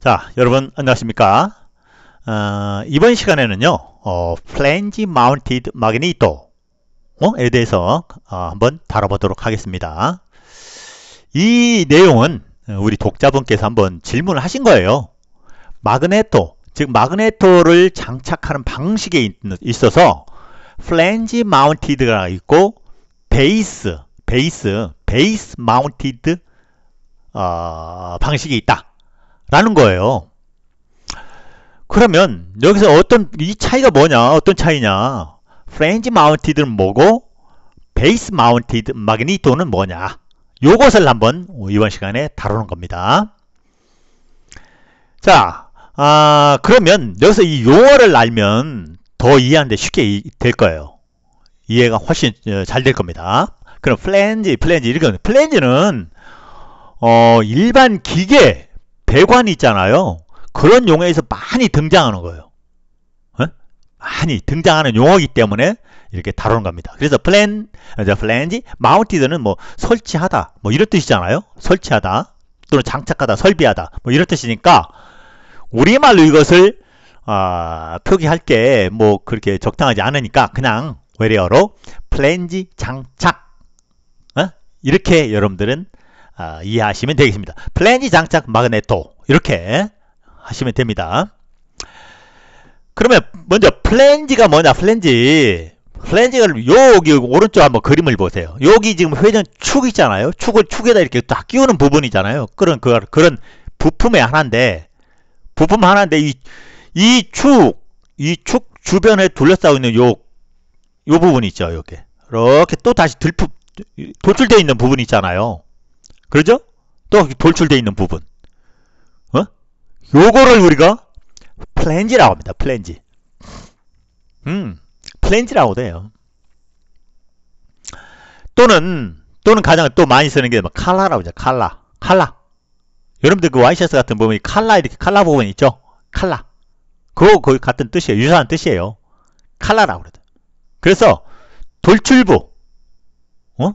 자 여러분 안녕하십니까 어, 이번 시간에는요 어, 플랜지 마운티드 마그니토에 대해서 어, 한번 다뤄보도록 하겠습니다 이 내용은 우리 독자분께서 한번 질문을 하신 거예요 마그네토 즉 마그네토를 장착하는 방식에 있어서 플랜지 마운티드가 있고 베이스 베이스 베이스 마운티드 방식이 있다 라는 거예요. 그러면 여기서 어떤 이 차이가 뭐냐 어떤 차이냐 프렌즈 마운티드는 뭐고 베이스 마운티드 마그니토는 뭐냐 요것을 한번 이번 시간에 다루는 겁니다. 자, 아, 그러면 여기서 이 용어를 알면 더 이해하는데 쉽게 이, 될 거예요. 이해가 훨씬 어, 잘될 겁니다. 그럼 플랜지, 플랜지, 이건 렇 플랜지는 어, 일반 기계 대관이 있잖아요. 그런 용어에서 많이 등장하는 거예요. 어? 많이 등장하는 용어이기 때문에 이렇게 다루는 겁니다. 그래서 플랜, 플랜지, 마운티드는 뭐 설치하다, 뭐 이런 뜻이잖아요. 설치하다, 또는 장착하다, 설비하다, 뭐 이런 뜻이니까 우리말로 이것을 아, 표기할 게 뭐 그렇게 적당하지 않으니까 그냥 외래어로 플랜지 장착 어? 이렇게 여러분들은 아, 이해하시면 되겠습니다. 플래지 장착 마그네토 이렇게 하시면 됩니다. 그러면 먼저 플랜지가 뭐냐 플랜지 플랜지를 여기 오른쪽 한번 그림을 보세요. 여기 지금 회전 축 있잖아요. 축을 축에다 이렇게 딱 끼우는 부분이잖아요. 그런 그, 그런 부품의 하나인데 부품 하나인데 이 이축이 축 주변에 둘러싸고 있는 요 요 부분 있죠. 이렇게 이렇게 또 다시 들품 도출되어 있는 부분 이 있잖아요. 그러죠? 또 돌출되어 있는 부분. 어? 요거를 우리가 플랜지라고 합니다. 플랜지. 음, 플랜지라고 돼요. 또는, 또는 가장 또 많이 쓰는 게 뭐 칼라라고 하죠. 칼라. 칼라. 여러분들 그 와이셔츠 같은 부분이 칼라 이렇게 칼라 부분 있죠? 칼라. 그거 거의 같은 뜻이에요. 유사한 뜻이에요. 칼라라고 그러죠. 그래서 돌출부 어?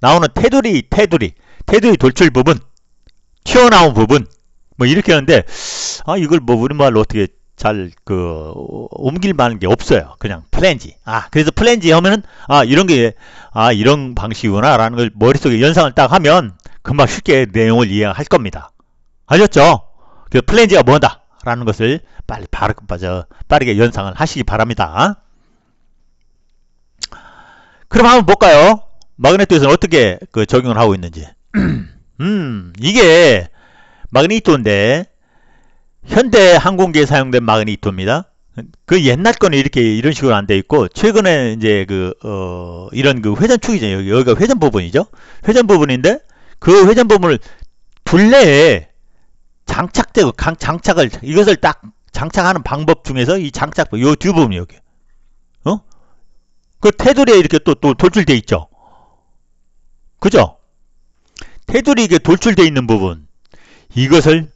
나오는 테두리 테두리 테두리 돌출 부분, 튀어나온 부분, 뭐 이렇게 하는데 아 이걸 뭐 우리말로 어떻게 잘 그 옮길 만한 게 없어요. 그냥 플랜지. 아 그래서 플랜지 하면은 아 이런 게 아 이런 방식이구나라는 걸 머릿속에 연상을 딱 하면 금방 쉽게 내용을 이해할 겁니다. 아셨죠? 그 플랜지가 뭐다? 라는 것을 빨리 바로 빠져 빠르게 연상을 하시기 바랍니다. 그럼 한번 볼까요? 마그네토에서는 어떻게 그 적용을 하고 있는지. 음, 이게 마그니토인데 현대 항공기에 사용된 마그니토입니다. 그 옛날 거는 이렇게 이런 식으로 안 돼 있고 최근에 이제 그 어, 이런 그 회전축이죠. 여기, 여기가 회전 부분이죠. 회전 부분인데 그 회전 부분을 둘레에 장착되고 강, 장착을 이것을 딱 장착하는 방법 중에서 이 장착 요두 부분 이 여기. 어? 그 테두리에 이렇게 또 또 돌출돼 있죠. 그죠? 테두리 이게 돌출되어 있는 부분 이것을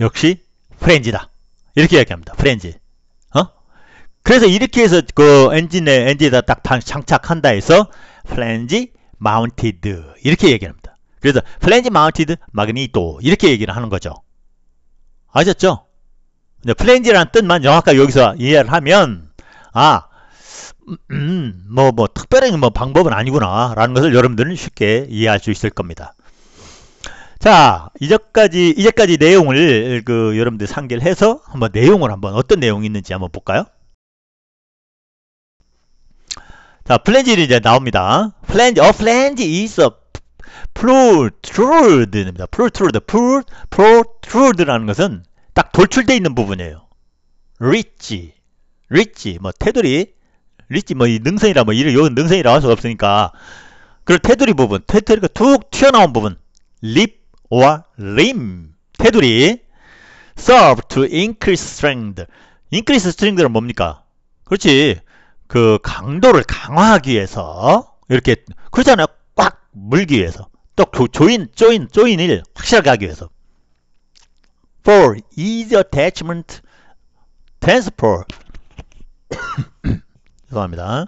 역시 프렌즈다 이렇게 이야기합니다 프렌즈 어? 그래서 이렇게 해서 그 엔진에 엔진에다 딱 장착한다 해서 프렌지 마운티드 이렇게 얘기합니다 그래서 프렌지 마운티드 마그니토 이렇게 얘기를 하는 거죠 아셨죠? 프렌지라는 뜻만 정확하게 여기서 이해를 하면 아 뭐뭐 음, 뭐, 뭐 특별한 뭐 방법은 아니구나 라는 것을 여러분들은 쉽게 이해할 수 있을 겁니다. 자 이제까지 이제까지 내용을 그 여러분들 상기를 해서 한번 내용을 한번 어떤 내용이 있는지 한번 볼까요? 자 플랜지는 이제 나옵니다. 플랜지 어 플랜지 is a protrude입니다. protrude, protrude라는 것은 딱돌출되어 있는 부분이에요. rich, rich 뭐 테두리 리치 뭐이 능선이라 뭐 이런 요 능선이라 할 수가 없으니까 그걸 테두리 부분 테두리가 툭 튀어나온 부분 립 i p or r 테두리 serve to increase strength increase strength는 뭡니까 그렇지 그 강도를 강화하기 위해서 이렇게 그렇잖아요 꽉 물기 위해서 또 조인 조인 조인을 확실하게 하기 위해서 for easy attachment t r a n s p o r t 죄송합니다.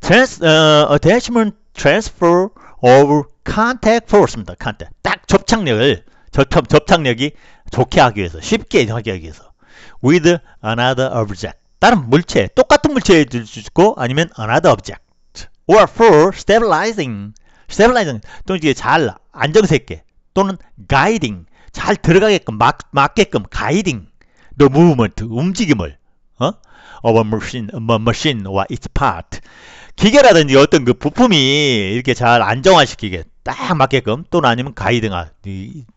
Trans, 어, attachment transfer of contact force입니다. contact. 딱 접착력을 접착, 접착력이 좋게 하기 위해서 쉽게 하기 위해서 with another object 다른 물체 똑같은 물체에 주고 아니면 another object or for stabilizing stabilizing 또는 이게 잘 안정세 있게 또는 guiding 잘 들어가게끔 막, 맞게끔 guiding the movement 움직임을 어? of a machine, a machine와 its part. 기계라든지 어떤 그 부품이 이렇게 잘 안정화시키게 딱 맞게끔 또는 아니면 가이드가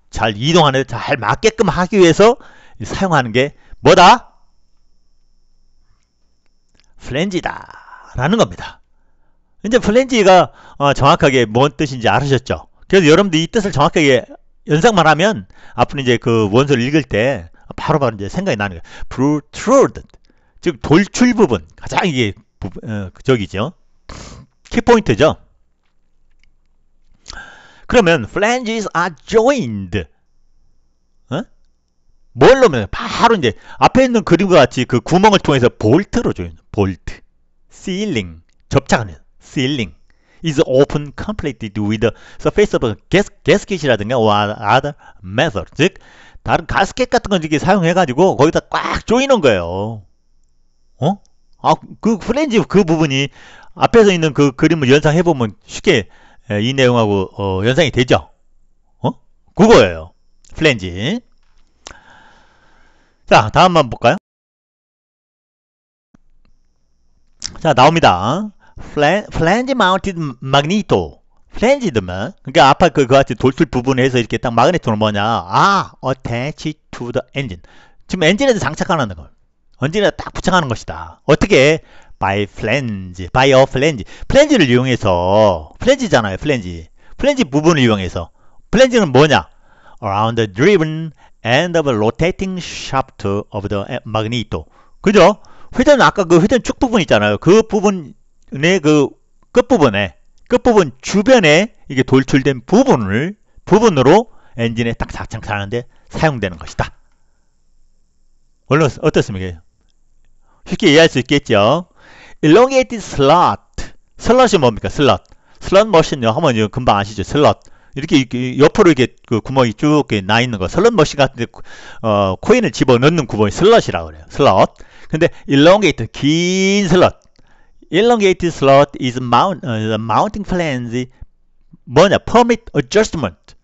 잘 이동하는 데 잘 맞게끔 하기 위해서 사용하는 게 뭐다? 플랜지다 라는 겁니다. 이제 플랜지가 어, 정확하게 뭔 뜻인지 알으셨죠? 그래서 여러분들이 이 뜻을 정확하게 연상만 하면 앞으로 이제 그 원서를 읽을 때 바로바로 바로 이제 생각이 나는 거예요. protruded 즉 돌출 부분 가장 이게 부, 어, 그 저기죠 키포인트죠 그러면 flanges are joined 어? 뭘로 면 바로 이제 앞에 있는 그림과 같이 그 구멍을 통해서 볼트로 조인 볼트 ceiling 접착하는 ceiling is o p e n completed with the surface of gas, k e t 이라든가 or other method 즉 다른 가스켓 같은 건 이렇게 사용해가지고 거기다 꽉 조이는 거예요 어? 아, 그 프렌즈 그 부분이 앞에서 있는 그 그림을 연상해 보면 쉽게 이 내용하고 어, 연상이 되죠. 어? 그거예요. 플렌즈 자, 다음만 볼까요? 자, 나옵니다. 플랜, 지 마운티드 마그니토. 플랜지드면 그러니까 아까 그, 그 같이 돌출 부분에서 이렇게 딱 마그네토는 뭐냐? 아, attached to the engine. 지금 엔진에서 장착하는 걸. 언제나 딱 부착하는 것이다. 어떻게? by flange, by a flange. 플랜지를 이용해서 플랜지잖아요. 플랜지. 플랜지 부분을 이용해서 플랜지는 뭐냐? around the driven end of a rotating shaft of the magneto. 그죠? 회전 아까 그 회전 축 부분 있잖아요. 그 부분의 그 끝부분에 끝부분 주변에 이게 돌출된 부분을 부분으로 엔진에 딱 작착하는데 사용되는 것이다. 물론 어떻습니까? 쉽게 이해할 수 있겠죠. elongated slot. 슬럿이 뭡니까? 슬럿. 슬럿 머신요 하면 이거 금방 아시죠? 슬럿. 이렇게, 옆으로 이렇게 그 구멍이 쭉나 있는 거. 슬럿 머신 같은데 어, 코인을 집어넣는 구멍이 슬럿이라고 그래요. 슬럿. 근데 elongated 긴 슬럿. elongated slot is mount, uh, mounting plans 뭐냐? permit adjustment.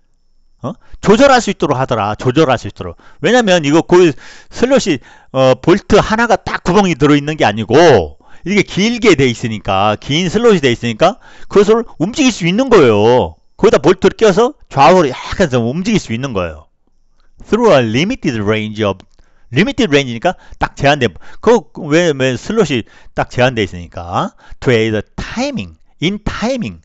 어? 조절할 수 있도록 하더라. 조절할 수 있도록. 왜냐면 이거 그 슬롯이 어, 볼트 하나가 딱 구멍이 들어있는 게 아니고 이게 길게 돼 있으니까 긴 슬롯이 돼 있으니까 그것을 움직일 수 있는 거예요. 거기다 볼트를 껴서 좌우로 약간 좀 움직일 수 있는 거예요. Through a limited range of limited range니까 딱 제한된 그왜왜 슬롯이 딱 제한돼 있으니까 to aid timing in timing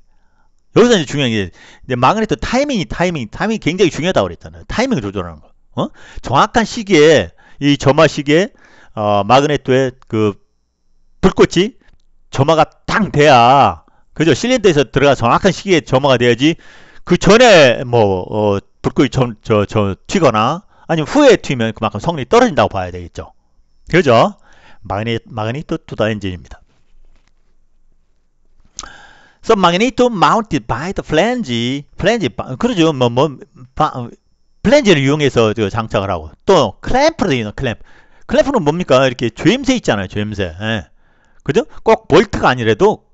여기서 이제 중요한 게 이제 마그네트 타이밍이 타이밍 타이밍이 굉장히 중요하다고 그랬잖아요. 타이밍을 조절하는 거. 어? 정확한 시기에 이 점화 시기에 어, 마그네트의 그 불꽃이 점화가 딱 돼야 그죠? 실린더에서 들어가 정확한 시기에 점화가 돼야지 그 전에 뭐 어, 불꽃이 점, 저, 저 튀거나 아니면 후에 튀면 그만큼 성능이 떨어진다고 봐야 되겠죠. 그죠? 마그네, 마그네트 투다 엔진입니다. So magneto mounted by the flange, flange, 그러죠. 뭐, 뭐, 플랜지를 이용해서 장착을 하고. 또, 클램프도 있는 클램프. 클램프는 뭡니까? 이렇게 조임새 있잖아요, 조임새. 예. 그죠? 꼭 볼트가 아니라도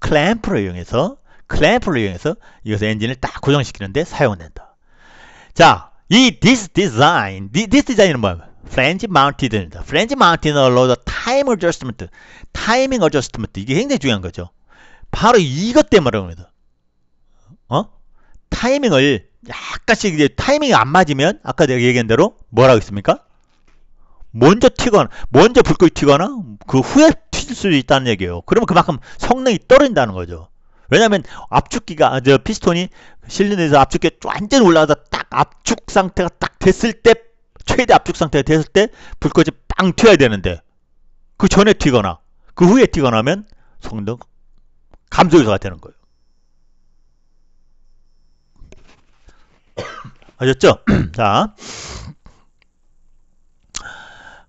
클램프를 이용해서, 클램프를 이용해서 이것서 엔진을 딱 고정시키는데 사용된다. 자, 이 this design, this design은 뭐예요? Flange mounted입니다. Flange mounted allow the time adjustment, timing adjustment. 이게 굉장히 중요한 거죠. 바로 이것 때문에 그럽니다. 어? 타이밍을 약간씩 이제 타이밍이 안 맞으면 아까 내가 얘기한 대로 뭐라고 했습니까? 먼저 튀거나 먼저 불꽃이 튀거나 그 후에 튀질 수도 있다는 얘기예요. 그러면 그만큼 성능이 떨어진다는 거죠. 왜냐하면 압축기가 아, 저 피스톤이 실린더에서 압축기 완전히 올라가서 딱 압축 상태가 딱 됐을 때 최대 압축 상태가 됐을 때 불꽃이 빵 튀어야 되는데 그 전에 튀거나 그 후에 튀거나면 하 성능 감정이소가 되는 거예요. 아셨죠? 자.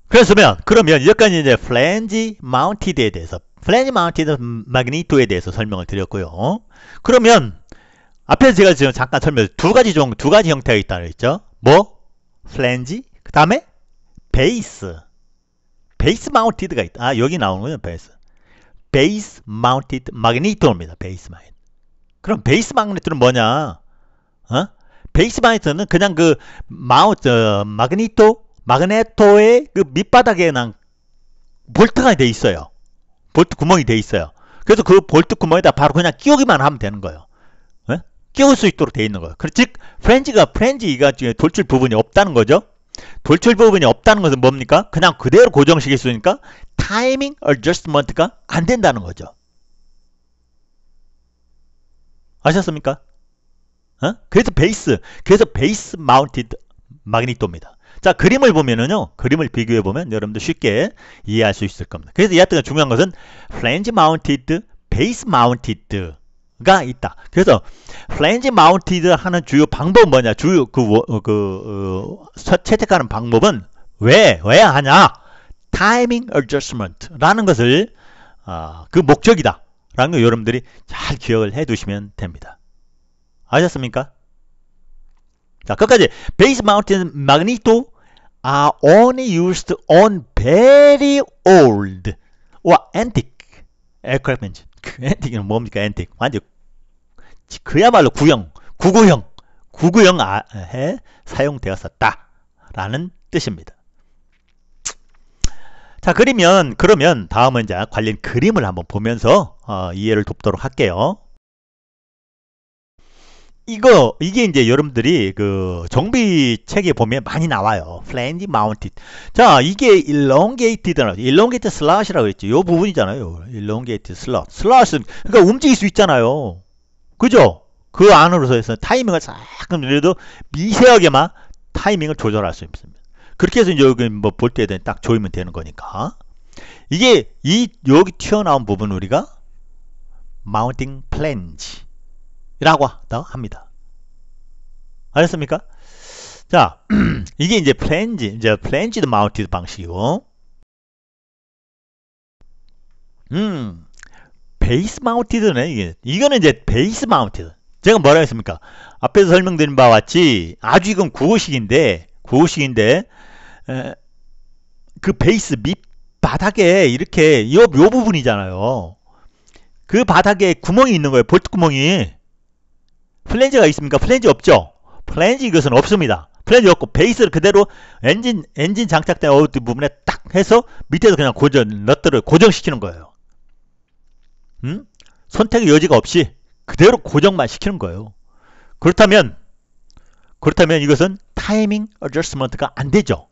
그랬으면 그러면 여기까지 이제 플랜지 마운티드에 대해서 플랜지 마운티드 마그니토에 대해서 설명을 드렸고요. 그러면 앞에서 제가 지금 잠깐 설명 두 가지 종, 두 가지 형태가 있다고 했죠. 뭐? 플랜지 그다음에 베이스. 베이스 마운티드가 있다. 아, 여기 나오는 거예요, 베이스. 베이스 마운티드 마그니토입니다. 베이스 마인. 그럼 베이스 마그니토는 뭐냐? 어? 베이스 마그니토는 그냥 그 마우스 어, 마그니토 마그네토의 그 밑바닥에 난 볼트가 돼 있어요. 볼트 구멍이 돼 있어요. 그래서 그 볼트 구멍에다 바로 그냥 끼우기만 하면 되는 거예요. 어? 끼울 수 있도록 돼 있는 거예요. 즉프렌즈가프렌즈이가 중에 돌출 부분이 없다는 거죠. 돌출 부분이 없다는 것은 뭡니까? 그냥 그대로 고정시킬 수 있으니까 타이밍 어저스먼트가 안 된다는 거죠. 아셨습니까? 어? 그래서 베이스, 그래서 베이스 마운티드 마그니토입니다. 자, 그림을 보면은요, 그림을 비교해보면 여러분들 쉽게 이해할 수 있을 겁니다. 그래서 이하튼 중요한 것은 플랜지 마운티드, 베이스 마운티드 가 있다. 그래서 플랜지 마운티드 하는 주요 방법 은 뭐냐? 주요 그그 어, 그, 어, 채택하는 방법은 왜 왜 하냐? 타이밍 어저스먼트라는 것을 어, 그 목적이다. 라는 거 여러분들이 잘 기억을 해 두시면 됩니다. 아셨습니까? 자, 끝까지 베이스 마운틴 마그니토 are only used on very old or antique aircraft engine. 그 앤틱은 뭡니까 엔틱 완전 그야말로 구형 구구형 구구형에 아, 사용되었었다 라는 뜻입니다 자 그러면 그러면 다음은 이제 관련 그림을 한번 보면서 어, 이해를 돕도록 할게요 이거 이게 이제 여러분들이 그 정비 책에 보면 많이 나와요. Flange m 플랜지 마운티. 자, 이게 l o 일롱게이티드나 일롱게이트 슬롯이라고 했지. 요 부분이잖아요. l o n 일롱게이트 슬롯. 슬롯은 그러니까 움직일 수 있잖아요. 그죠? 그 안으로서 해서 타이밍을 조금 그래도 미세하게만 타이밍을 조절할 수 있습니다. 그렇게 해서 이제 여기 뭐볼 때에 딱 조이면 되는 거니까. 이게 이 여기 튀어나온 부분 우리가 마운팅 플랜지 라고 합니다. 알겠습니까? 자, 이게 이제 플랜지, 이제 플랜지드 마운티드 방식이고, 음, 베이스 마운티드네, 이게. 이거는 이제 베이스 마운티드. 제가 뭐라 했습니까? 앞에서 설명드린 바와 같이 아주 이건 구호식인데, 구호식인데, 에, 그 베이스 밑 바닥에 이렇게 요, 요 부분이잖아요. 그 바닥에 구멍이 있는 거예요. 볼트 구멍이. 플랜지가 있습니까? 플랜지 없죠? 플랜지 이것은 없습니다. 플랜지 없고 베이스를 그대로 엔진 엔진 장착된 어우드 부분에 딱 해서 밑에서 그냥 고정 너트를 고정시키는 거예요. 음? 선택의 여지가 없이 그대로 고정만 시키는 거예요. 그렇다면 그렇다면 이것은 타이밍 어저스먼트가 안 되죠.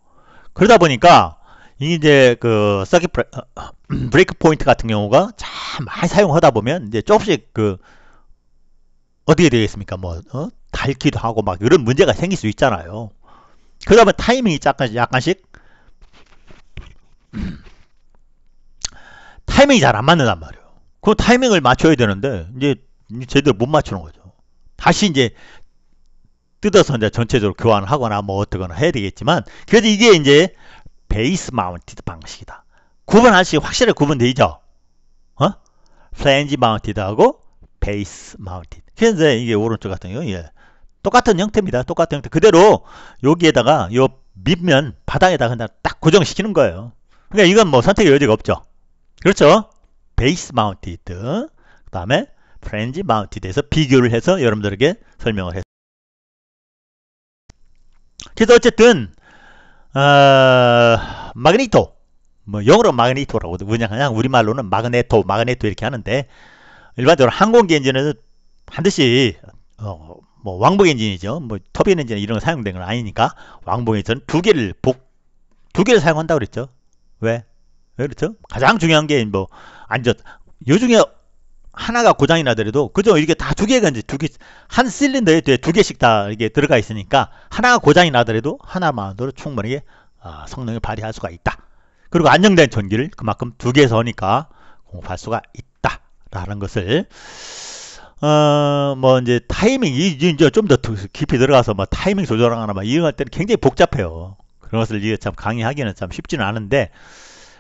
그러다 보니까 이제 그 서킷 어, 브레이크 포인트 같은 경우가 참 많이 사용하다 보면 이제 조금씩 그 어떻게 되겠습니까? 뭐 어? 닳기도 하고 막 이런 문제가 생길 수 있잖아요. 그다음에 타이밍이 약간, 약간씩 타이밍이 잘 안 맞는단 말이에요. 그 타이밍을 맞춰야 되는데 이제 제대로 못 맞추는 거죠. 다시 이제 뜯어서 이제 전체적으로 교환을 하거나 뭐 어떻거나 해야 되겠지만 그래도 이게 이제 베이스 마운티드 방식이다. 구분할 수 확실히 구분되죠. 어? 플랜지 마운티드하고 베이스 마운틴 현재 이게 오른쪽 같은 경우 예. 똑같은 형태입니다 똑같은 형태 그대로 여기에다가 요 밑면 바닥에다가 그냥 딱 고정시키는 거예요 그러니까 이건 뭐 선택의 여지가 없죠 그렇죠 베이스 마운티드 그 다음에 프렌지 마운티드에서 비교를 해서 여러분들에게 설명을 했어 그래서 어쨌든 어, 마그니토 뭐 영어로 마그니토라고 뭐냥 그냥 우리말로는 마그네토 마그네토 이렇게 하는데 일반적으로 항공기 엔진에는 반드시 어, 뭐 왕복 엔진이죠. 뭐 터빈 엔진 이런 거 사용된 건 아니니까 왕복 엔진두 개를 복 두 개를 사용한다 그랬죠. 왜? 왜 그렇죠? 가장 중요한 게 뭐 안전. 요 중에 하나가 고장이 나더라도 그죠? 이게 렇다두 개가 이제 두 개 한 실린더에 두 개씩 다 이게 렇 들어가 있으니까 하나가 고장이 나더라도 하나만으로 충분히 아, 성능을 발휘할 수가 있다. 그리고 안정된 전기를 그만큼 두 개에서 오니까 공급할 수가 있다. 라는 것을 어뭐 이제 타이밍 이제 좀 더 깊이 들어가서 뭐 타이밍 조절하거나 막 이런 할 때는 굉장히 복잡해요. 그런 것을 이게 참 강의하기는 참 쉽지는 않은데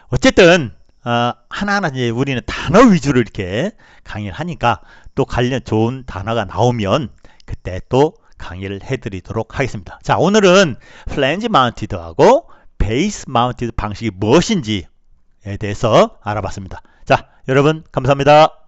어쨌든 어, 하나하나 이제 우리는 단어 위주로 이렇게 강의를 하니까 또 관련 좋은 단어가 나오면 그때 또 강의를 해드리도록 하겠습니다. 자 오늘은 플랜지 마운티드하고 베이스 마운티드 방식이 무엇인지에 대해서 알아봤습니다. 여러분 감사합니다.